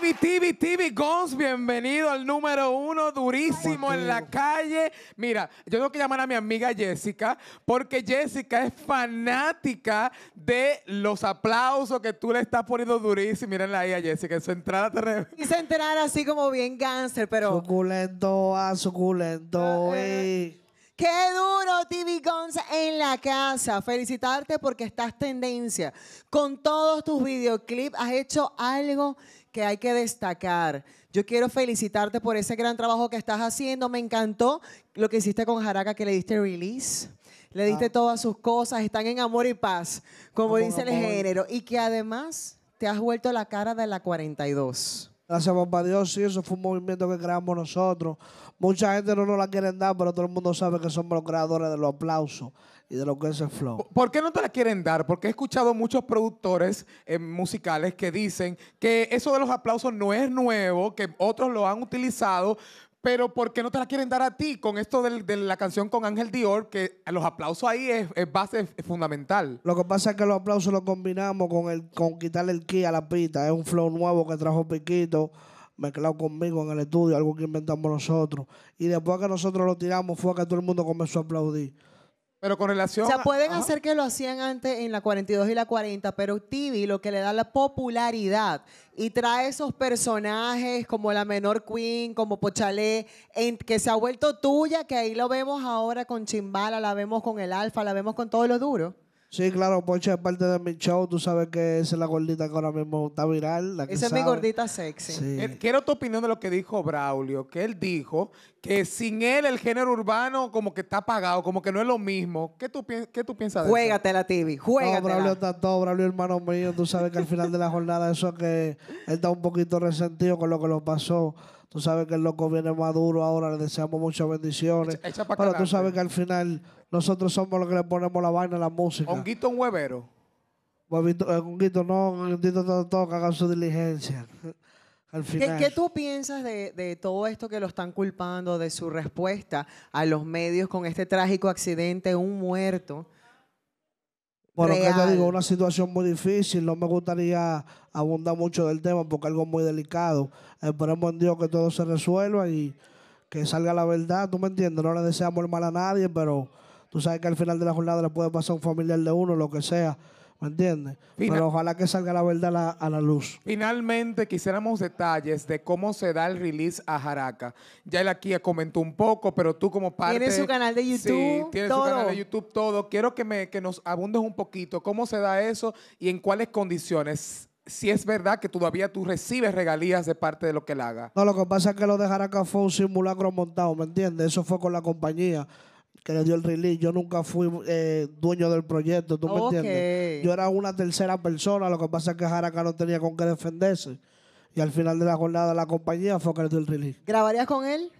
TV, TV, TV Guns, bienvenido al número uno, durísimo en la calle. Mira, yo tengo que llamar a mi amiga Jessica, porque Jessica es fanática de los aplausos que tú le estás poniendo durísimo. Mírenla ahí a Jessica, su entrada te re... Quise entrar así como bien gánster, pero... Suculento, a suculento, ah, ah. ¡Qué duro, TV en la casa, felicitarte porque estás tendencia. Con todos tus videoclips has hecho algo que hay que destacar. Yo quiero felicitarte por ese gran trabajo que estás haciendo. Me encantó lo que hiciste con Jaraca, que le diste release. Le diste ah. todas sus cosas, están en amor y paz, como, dice el género. Y que además te has vuelto la cara de la 42. Gracias, papá Dios. Sí, eso fue un movimiento que creamos nosotros. Mucha gente no nos la quieren dar, pero todo el mundo sabe que somos los creadores de los aplausos y de lo que es el flow. ¿Por qué no te la quieren dar? Porque he escuchado muchos productores eh, musicales que dicen que eso de los aplausos no es nuevo, que otros lo han utilizado, pero ¿por qué no te la quieren dar a ti con esto de la canción con Ángel Dior? Que los aplausos ahí es, base fundamental. Lo que pasa es que los aplausos los combinamos con, el, con quitarle el key a la pista. Es un flow nuevo que trajo Piquito mezclado conmigo en el estudio, algo que inventamos nosotros. Y después que nosotros lo tiramos fue que todo el mundo comenzó a aplaudir. Pero con relación. O sea, pueden hacer que lo hacían antes en la 42 y la 40, pero TV lo que le da la popularidad y trae esos personajes como la menor Queen, como Pochalé, que se ha vuelto tuya, que ahí lo vemos ahora con Chimbala, la vemos con el Alfa, la vemos con todo lo duro. Sí, claro, Poncho es parte de mi show. Tú sabes que esa es la gordita que ahora mismo está viral. esa es mi gordita sexy. Eh, quiero tu opinión de lo que dijo Braulio, que él dijo que sin él el género urbano como que está apagado, como que no es lo mismo. ¿Qué tú, tú piensas de Juégatela, la TV, juégatela. No, Braulio está todo, Braulio hermano mío. Tú sabes que al final de la jornada eso es que él está un poquito resentido con lo que lo pasó. Tú sabes que el loco viene maduro ahora, le deseamos muchas bendiciones. pero tú sabes que al final nosotros somos los que le ponemos la vaina a la música. Honguito un huevero. Eh, honguito no, honguito todo toca, haga su diligencia. Al final. ¿Qué, ¿Qué, tú piensas de, de, todo esto que lo están culpando, de su respuesta a los medios con este trágico accidente, un muerto? Bueno, que te digo, una situación muy difícil. No me gustaría abundar mucho del tema porque es algo muy delicado. Esperemos en Dios que todo se resuelva y que salga la verdad. ¿Tú me entiendes? No le deseamos el mal a nadie, pero tú sabes que al final de la jornada le puede pasar un familiar de uno, lo que sea. ¿Me entiendes? Pero ojalá que salga la verdad a la luz. Finalmente, quisiéramos detalles de cómo se da el release a Jaraca. Ya él aquí comentó un poco, pero tú como parte... Tiene su canal de YouTube, sí, tiene su canal de YouTube, todo. Quiero que, me, que nos abundes un poquito. ¿Cómo se da eso y en cuáles condiciones? si es verdad que todavía tú recibes regalías de parte de lo que él haga. No, lo que pasa es que lo de Jaraca fue un simulacro montado, ¿me entiendes? Eso fue con la compañía que le dio el release. Yo nunca fui eh, dueño del proyecto, ¿tú me entiendes? Yo era una tercera persona, lo que pasa es que Jaraca no tenía con qué defenderse. Y al final de la jornada la compañía fue que le dio el release. ¿Grabarías con él?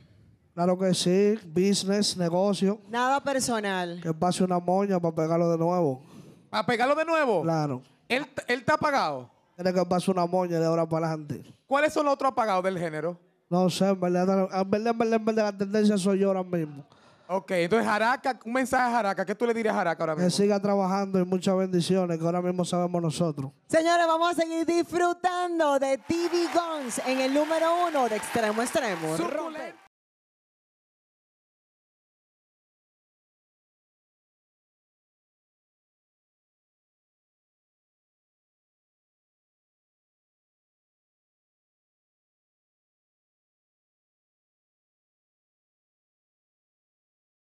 Claro que sí, business, negocio. Nada personal. Que pase una moña para pegarlo de nuevo. ¿Para pegarlo de nuevo? Claro. ¿Él, él está pagado? Tiene que pasar una moña de ahora para adelante. ¿Cuáles son los otros apagados del género? No sé, en verdad, en verdad, en verdad, la tendencia soy yo ahora mismo. Ok, entonces Jaraca, un mensaje a Jaraca. ¿Qué tú le dirías a Jaraca ahora mismo? Que siga trabajando y muchas bendiciones, que ahora mismo sabemos nosotros. Señores, vamos a seguir disfrutando de TV Guns en el número uno de Extremo Extremo. Suculento.